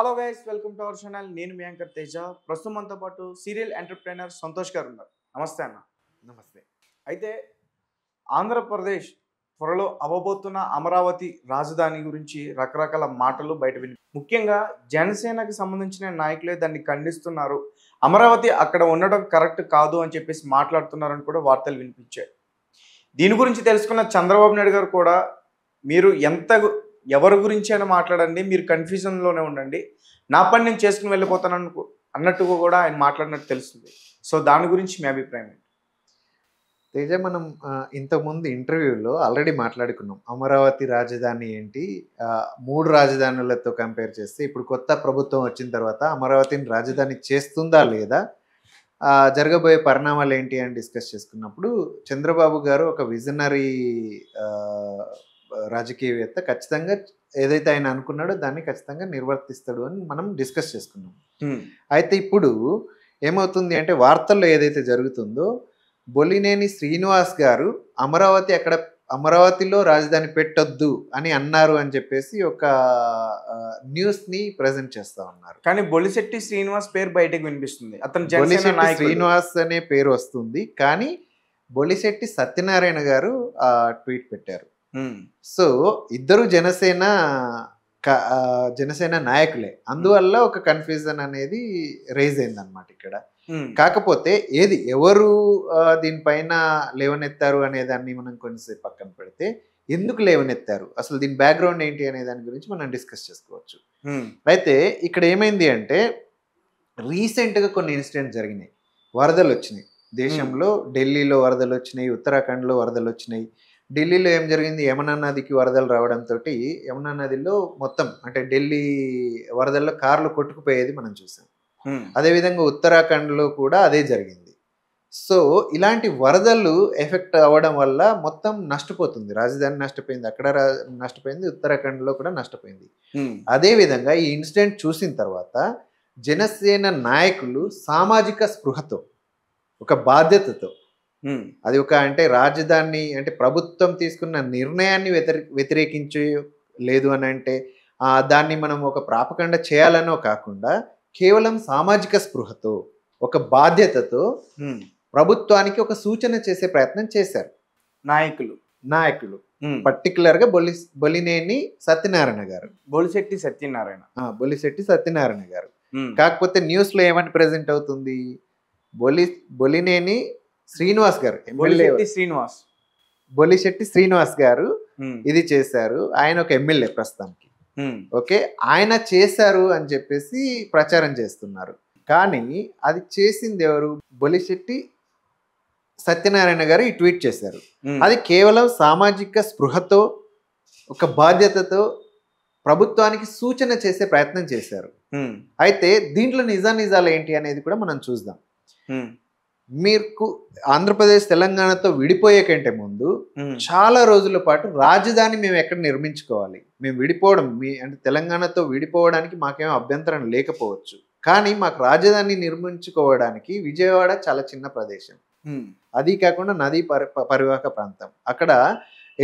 Hello guys welcome to our channel నేను మ్యాంకర్ తేజ ప్రస్తుతం మనతో పాటు సీరియల్ ఎంటర్ప్రైనర్ సంతోష్ గారు ఉన్నారు నమస్తే అన్న నమస్తే అయితే ఆంధ్రప్రదేశ్ త్వరలో అవ్వబోతున్న అమరావతి రాజధాని గురించి రకరకాల మాటలు బయట విని ముఖ్యంగా జనసేనకు సంబంధించిన నాయకులే దాన్ని ఖండిస్తున్నారు అమరావతి అక్కడ ఉండడం కరెక్ట్ కాదు అని చెప్పేసి మాట్లాడుతున్నారని కూడా వార్తలు వినిపించాయి దీని గురించి తెలుసుకున్న చంద్రబాబు నాయుడు గారు కూడా మీరు ఎంత ఎవరి గురించి అయినా మాట్లాడండి మీరు కన్ఫ్యూజన్లోనే ఉండండి నా పని నేను చేసుకుని వెళ్ళిపోతాను అన్నట్టుగా కూడా ఆయన మాట్లాడినట్టు తెలుస్తుంది సో దాని గురించి మీ అభిప్రాయం ఏంటి తేజ మనం ఇంతకుముందు ఇంటర్వ్యూలో ఆల్రెడీ మాట్లాడుకున్నాం అమరావతి రాజధాని ఏంటి మూడు రాజధానులతో కంపేర్ చేస్తే ఇప్పుడు కొత్త ప్రభుత్వం వచ్చిన తర్వాత అమరావతిని రాజధాని చేస్తుందా లేదా జరగబోయే పరిణామాలు ఏంటి అని డిస్కస్ చేసుకున్నప్పుడు చంద్రబాబు గారు ఒక విజనరీ రాజకీయవేత్త ఖచ్చితంగా ఏదైతే ఆయన అనుకున్నాడో దాన్ని ఖచ్చితంగా నిర్వర్తిస్తాడు అని మనం డిస్కస్ చేసుకున్నాం అయితే ఇప్పుడు ఏమవుతుంది అంటే వార్తల్లో ఏదైతే జరుగుతుందో బొలినేని శ్రీనివాస్ గారు అమరావతి అక్కడ అమరావతిలో రాజధాని పెట్టొద్దు అని అన్నారు అని చెప్పేసి ఒక న్యూస్ ని ప్రజెంట్ చేస్తా ఉన్నారు కానీ బొలిశెట్టి శ్రీనివాస్ పేరు బయటకు వినిపిస్తుంది అతను బొలిశెట్టి శ్రీనివాస్ అనే పేరు వస్తుంది కానీ బొలిశెట్టి సత్యనారాయణ గారు ట్వీట్ పెట్టారు సో ఇద్దరు జనసేన జనసేన నాయకులే అందువల్ల ఒక కన్ఫ్యూజన్ అనేది అయింది అయిందనమాట ఇక్కడ కాకపోతే ఏది ఎవరు దీనిపైన లేవనెత్తారు అనే దాన్ని మనం కొంచెంసేపు పక్కన పెడితే ఎందుకు లేవనెత్తారు అసలు దీని బ్యాక్గ్రౌండ్ ఏంటి అనే దాని గురించి మనం డిస్కస్ చేసుకోవచ్చు అయితే ఇక్కడ ఏమైంది అంటే రీసెంట్గా కొన్ని ఇన్సిడెంట్స్ జరిగినాయి వరదలు వచ్చినాయి దేశంలో ఢిల్లీలో వరదలు వచ్చినాయి ఉత్తరాఖండ్లో వరదలు వచ్చినాయి ఢిల్లీలో ఏం జరిగింది యమునా నదికి వరదలు రావడంతో యమునా నదిలో మొత్తం అంటే ఢిల్లీ వరదల్లో కార్లు కొట్టుకుపోయేది మనం చూసాం అదేవిధంగా ఉత్తరాఖండ్లో కూడా అదే జరిగింది సో ఇలాంటి వరదలు ఎఫెక్ట్ అవ్వడం వల్ల మొత్తం నష్టపోతుంది రాజధాని నష్టపోయింది అక్కడ నష్టపోయింది ఉత్తరాఖండ్లో కూడా నష్టపోయింది అదేవిధంగా ఈ ఇన్సిడెంట్ చూసిన తర్వాత జనసేన నాయకులు సామాజిక స్పృహతో ఒక బాధ్యతతో అది ఒక అంటే రాజధాని అంటే ప్రభుత్వం తీసుకున్న నిర్ణయాన్ని వ్యతిరేకించు లేదు అని అంటే దాన్ని మనం ఒక ప్రాపకండ చేయాలనో కాకుండా కేవలం సామాజిక స్పృహతో ఒక బాధ్యతతో ప్రభుత్వానికి ఒక సూచన చేసే ప్రయత్నం చేశారు నాయకులు నాయకులు పర్టికులర్ గా బొలి బొలినేని సత్యనారాయణ గారు బొలిశెట్టి సత్యనారాయణ బొలిశెట్టి సత్యనారాయణ గారు కాకపోతే న్యూస్ లో ఏమని ప్రజెంట్ అవుతుంది బొలి బొలినేని శ్రీనివాస్ గారు శ్రీనివాస్ బొలిశెట్టి శ్రీనివాస్ గారు ఇది చేశారు ఆయన ఒక ఎమ్మెల్యే ప్రస్తుతానికి ఓకే ఆయన చేశారు అని చెప్పేసి ప్రచారం చేస్తున్నారు కానీ అది చేసింది ఎవరు బొలిశెట్టి సత్యనారాయణ గారు ఈ ట్వీట్ చేశారు అది కేవలం సామాజిక స్పృహతో ఒక బాధ్యతతో ప్రభుత్వానికి సూచన చేసే ప్రయత్నం చేశారు అయితే దీంట్లో నిజా నిజాలు ఏంటి అనేది కూడా మనం చూద్దాం మీకు ఆంధ్రప్రదేశ్ తెలంగాణతో విడిపోయే కంటే ముందు చాలా రోజుల పాటు రాజధాని మేము ఎక్కడ నిర్మించుకోవాలి మేము విడిపోవడం మీ అంటే తెలంగాణతో విడిపోవడానికి మాకేమో అభ్యంతరం లేకపోవచ్చు కానీ మాకు రాజధాని నిర్మించుకోవడానికి విజయవాడ చాలా చిన్న ప్రదేశం అది కాకుండా నదీ పరి పరివాహక ప్రాంతం అక్కడ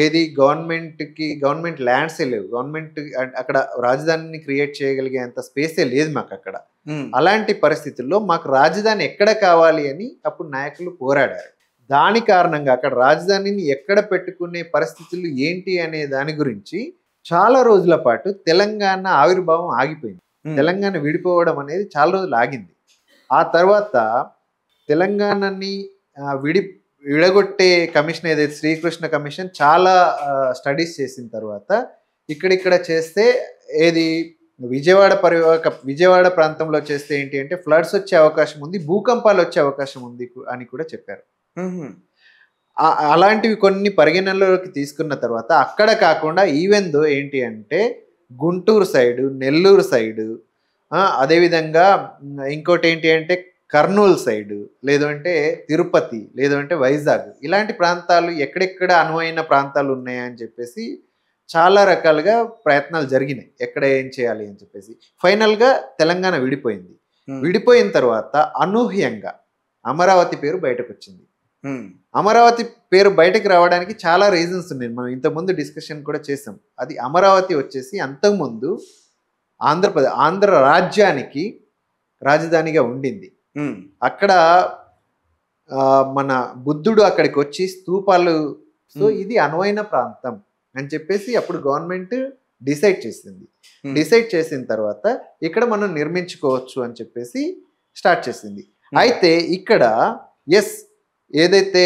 ఏది గవర్నమెంట్కి గవర్నమెంట్ ల్యాండ్సే లేవు గవర్నమెంట్ అక్కడ రాజధానిని క్రియేట్ చేయగలిగే అంత స్పేసే లేదు మాకు అక్కడ అలాంటి పరిస్థితుల్లో మాకు రాజధాని ఎక్కడ కావాలి అని అప్పుడు నాయకులు పోరాడారు దాని కారణంగా అక్కడ రాజధానిని ఎక్కడ పెట్టుకునే పరిస్థితులు ఏంటి అనే దాని గురించి చాలా రోజుల పాటు తెలంగాణ ఆవిర్భావం ఆగిపోయింది తెలంగాణ విడిపోవడం అనేది చాలా రోజులు ఆగింది ఆ తర్వాత తెలంగాణని విడి విడగొట్టే కమిషన్ ఏదైతే శ్రీకృష్ణ కమిషన్ చాలా స్టడీస్ చేసిన తర్వాత ఇక్కడిక్కడ చేస్తే ఏది విజయవాడ పరి విజయవాడ ప్రాంతంలో చేస్తే ఏంటి అంటే ఫ్లడ్స్ వచ్చే అవకాశం ఉంది భూకంపాలు వచ్చే అవకాశం ఉంది అని కూడా చెప్పారు అలాంటివి కొన్ని పరిగణనలోకి తీసుకున్న తర్వాత అక్కడ కాకుండా ఈవెన్ దో ఏంటి అంటే గుంటూరు సైడు నెల్లూరు సైడు అదేవిధంగా ఇంకోటి ఏంటి అంటే కర్నూలు సైడ్ లేదంటే తిరుపతి లేదంటే వైజాగ్ ఇలాంటి ప్రాంతాలు ఎక్కడెక్కడ అనువైన ప్రాంతాలు ఉన్నాయని చెప్పేసి చాలా రకాలుగా ప్రయత్నాలు జరిగినాయి ఎక్కడ ఏం చేయాలి అని చెప్పేసి ఫైనల్గా తెలంగాణ విడిపోయింది విడిపోయిన తర్వాత అనూహ్యంగా అమరావతి పేరు బయటకు వచ్చింది అమరావతి పేరు బయటకు రావడానికి చాలా రీజన్స్ ఉన్నాయి మనం ఇంతకుముందు డిస్కషన్ కూడా చేసాం అది అమరావతి వచ్చేసి అంతకుముందు ఆంధ్రప్రదేశ్ ఆంధ్ర రాజ్యానికి రాజధానిగా ఉండింది అక్కడ మన బుద్ధుడు అక్కడికి వచ్చి స్థూపాలు సో ఇది అనువైన ప్రాంతం అని చెప్పేసి అప్పుడు గవర్నమెంట్ డిసైడ్ చేసింది డిసైడ్ చేసిన తర్వాత ఇక్కడ మనం నిర్మించుకోవచ్చు అని చెప్పేసి స్టార్ట్ చేసింది అయితే ఇక్కడ ఎస్ ఏదైతే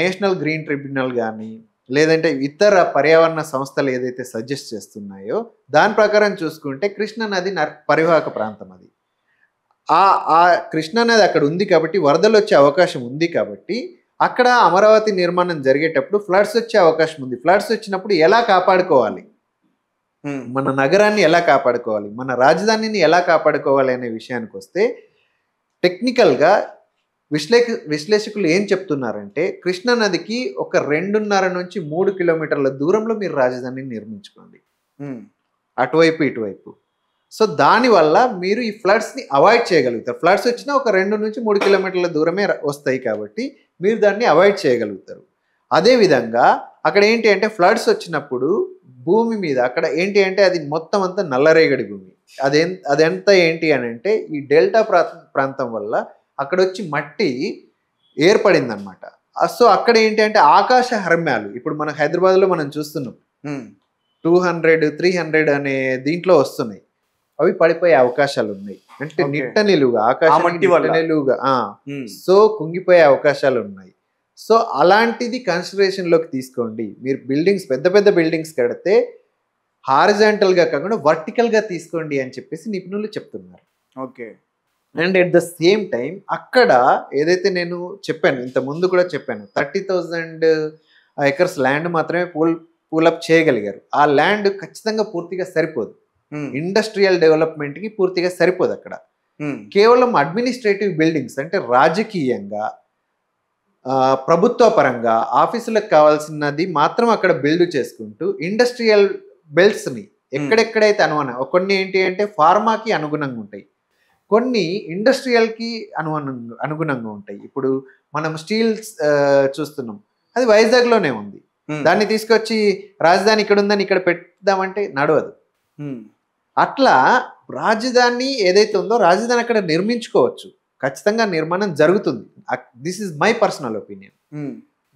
నేషనల్ గ్రీన్ ట్రిబ్యునల్ కానీ లేదంటే ఇతర పర్యావరణ సంస్థలు ఏదైతే సజెస్ట్ చేస్తున్నాయో దాని ప్రకారం చూసుకుంటే కృష్ణ నది పరివాహక ప్రాంతం అది ఆ ఆ కృష్ణ నది అక్కడ ఉంది కాబట్టి వరదలు వచ్చే అవకాశం ఉంది కాబట్టి అక్కడ అమరావతి నిర్మాణం జరిగేటప్పుడు ఫ్లడ్స్ వచ్చే అవకాశం ఉంది ఫ్లడ్స్ వచ్చినప్పుడు ఎలా కాపాడుకోవాలి మన నగరాన్ని ఎలా కాపాడుకోవాలి మన రాజధానిని ఎలా కాపాడుకోవాలి అనే విషయానికి వస్తే టెక్నికల్గా విశ్లేష విశ్లేషకులు ఏం చెప్తున్నారంటే కృష్ణా నదికి ఒక రెండున్నర నుంచి మూడు కిలోమీటర్ల దూరంలో మీరు రాజధానిని నిర్మించుకోండి అటువైపు ఇటువైపు సో దానివల్ల మీరు ఈ ఫ్లడ్స్ని అవాయిడ్ చేయగలుగుతారు ఫ్లడ్స్ వచ్చినా ఒక రెండు నుంచి మూడు కిలోమీటర్ల దూరమే వస్తాయి కాబట్టి మీరు దాన్ని అవాయిడ్ చేయగలుగుతారు అదేవిధంగా అక్కడ ఏంటి అంటే ఫ్లడ్స్ వచ్చినప్పుడు భూమి మీద అక్కడ ఏంటి అంటే అది మొత్తం అంతా నల్లరేగడి భూమి అదే అదంతా ఏంటి అని అంటే ఈ డెల్టా ప్రాంతం వల్ల అక్కడ వచ్చి మట్టి ఏర్పడిందనమాట సో అక్కడ ఏంటి అంటే ఆకాశ హర్మ్యాలు ఇప్పుడు మన హైదరాబాద్లో మనం చూస్తున్నాం టూ హండ్రెడ్ త్రీ హండ్రెడ్ అనే దీంట్లో వస్తున్నాయి అవి పడిపోయే అవకాశాలు ఉన్నాయి అంటే నిట్ట నిలువుగా ఆకాశం నిలువుగా సో కుంగిపోయే అవకాశాలు ఉన్నాయి సో అలాంటిది కన్సిడరేషన్లోకి తీసుకోండి మీరు బిల్డింగ్స్ పెద్ద పెద్ద బిల్డింగ్స్ కడితే హారిజాంటల్గా కాకుండా వర్టికల్గా తీసుకోండి అని చెప్పేసి నిపుణులు చెప్తున్నారు okay and at the same time అక్కడ ఏదైతే నేను చెప్పాను ఇంత ముందు కూడా చెప్పాను థర్టీ థౌజండ్ ఎకర్స్ ల్యాండ్ మాత్రమే పూల్ పూలప్ చేయగలిగారు ఆ ల్యాండ్ ఖచ్చితంగా పూర్తిగా సరిపోదు Hmm. ఇండస్ట్రియల్ డెవలప్మెంట్ కి పూర్తిగా సరిపోదు అక్కడ hmm. కేవలం అడ్మినిస్ట్రేటివ్ బిల్డింగ్స్ అంటే రాజకీయంగా ప్రభుత్వ పరంగా ఆఫీసులకు కావాల్సినది మాత్రం అక్కడ బిల్డ్ చేసుకుంటూ ఇండస్ట్రియల్ బెల్ట్స్ని hmm. ఎక్కడెక్కడైతే అనువన కొన్ని ఏంటి అంటే ఫార్మాకి అనుగుణంగా ఉంటాయి కొన్ని ఇండస్ట్రియల్కి అనుగుణంగా అనుగుణంగా ఉంటాయి ఇప్పుడు మనం స్టీల్ చూస్తున్నాం అది వైజాగ్లోనే ఉంది దాన్ని తీసుకొచ్చి రాజధాని ఇక్కడ ఉందని ఇక్కడ పెడదామంటే నడవదు అట్లా రాజధాని ఏదైతే ఉందో రాజధాని అక్కడ నిర్మించుకోవచ్చు ఖచ్చితంగా నిర్మాణం జరుగుతుంది this is my personal opinion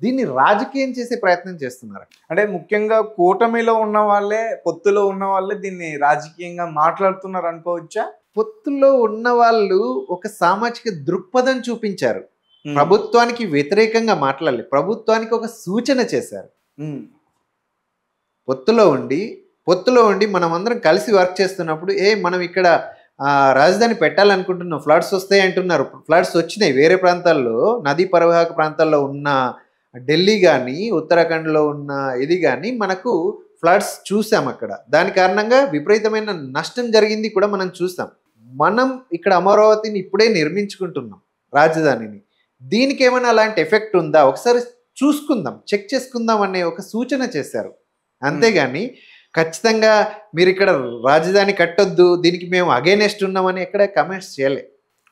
దీన్ని రాజకీయం చేసే ప్రయత్నం చేస్తున్నారు అంటే ముఖ్యంగా కూటమిలో ఉన్న వాళ్ళే పొత్తులో ఉన్న వాళ్ళే దీన్ని రాజకీయంగా మాట్లాడుతున్నారు అనుకోవచ్చా పొత్తుల్లో ఉన్న వాళ్ళు ఒక సామాజిక దృక్పథం చూపించారు hmm. ప్రభుత్వానికి వ్యతిరేకంగా మాట్లాడలేదు ప్రభుత్వానికి ఒక సూచన చేశారు hmm. పొత్తులో ఉండి పొత్తులో ఉండి మనం అందరం కలిసి వర్క్ చేస్తున్నప్పుడు ఏ మనం ఇక్కడ రాజధాని పెట్టాలనుకుంటున్నాం ఫ్లడ్స్ వస్తాయి అంటున్నారు ఫ్లడ్స్ వచ్చినాయి వేరే ప్రాంతాల్లో నదీ పరివాహక ప్రాంతాల్లో ఉన్న ఢిల్లీ కానీ ఉత్తరాఖండ్లో ఉన్న ఇది కానీ మనకు ఫ్లడ్స్ చూసాం అక్కడ దాని కారణంగా విపరీతమైన నష్టం జరిగింది కూడా మనం చూసాం మనం ఇక్కడ అమరావతిని ఇప్పుడే నిర్మించుకుంటున్నాం రాజధానిని దీనికి ఏమైనా అలాంటి ఎఫెక్ట్ ఉందా ఒకసారి చూసుకుందాం చెక్ చేసుకుందాం అనే ఒక సూచన చేశారు అంతేగాని ఖచ్చితంగా మీరు ఇక్కడ రాజధాని కట్టొద్దు దీనికి మేము అగేనెస్ట్ ఉన్నామని ఎక్కడ కమెంట్స్ చేయలే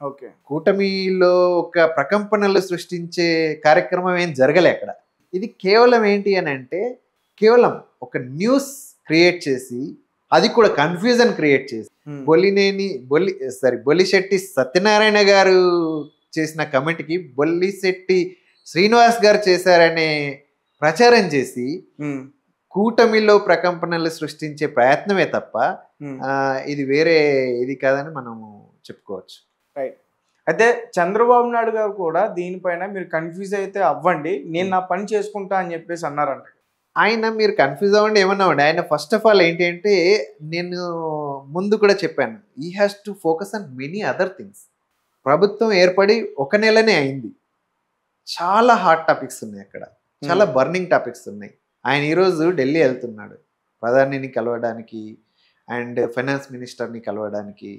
ఓకే కూటమిలో ఒక ప్రకంపనలు సృష్టించే కార్యక్రమం ఏం జరగలే అక్కడ ఇది కేవలం ఏంటి అని అంటే కేవలం ఒక న్యూస్ క్రియేట్ చేసి అది కూడా కన్ఫ్యూజన్ క్రియేట్ చేసి hmm. బొల్లినేని బొల్లి సారీ బొల్లిశెట్టి సత్యనారాయణ గారు చేసిన కమెంట్కి బొల్లిశెట్టి శ్రీనివాస్ గారు చేశారనే ప్రచారం చేసి hmm. కూటమిలో ప్రకంపనలు సృష్టించే ప్రయత్నమే తప్ప hmm. ఇది వేరే ఇది కాదని మనము చెప్పుకోవచ్చు రైట్ అయితే చంద్రబాబు నాయుడు గారు కూడా దీనిపైన మీరు కన్ఫ్యూజ్ అయితే అవ్వండి నేను hmm. నా పని చేసుకుంటా అని చెప్పేసి అన్నారంట ఆయన మీరు కన్ఫ్యూజ్ అవ్వండి ఏమన్నామండి ఆయన ఫస్ట్ ఆఫ్ ఆల్ ఏంటంటే నేను ముందు కూడా చెప్పాను ఈ has to focus on many other things ప్రభుత్వం ఏర్పడి ఒక నెలనే అయింది చాలా హాట్ టాపిక్స్ ఉన్నాయి అక్కడ hmm. చాలా బర్నింగ్ టాపిక్స్ ఉన్నాయి ఆయన ఈరోజు ఢిల్లీ వెళ్తున్నాడు ప్రధానిని కలవడానికి అండ్ ఫైనాన్స్ మినిస్టర్ని కలవడానికి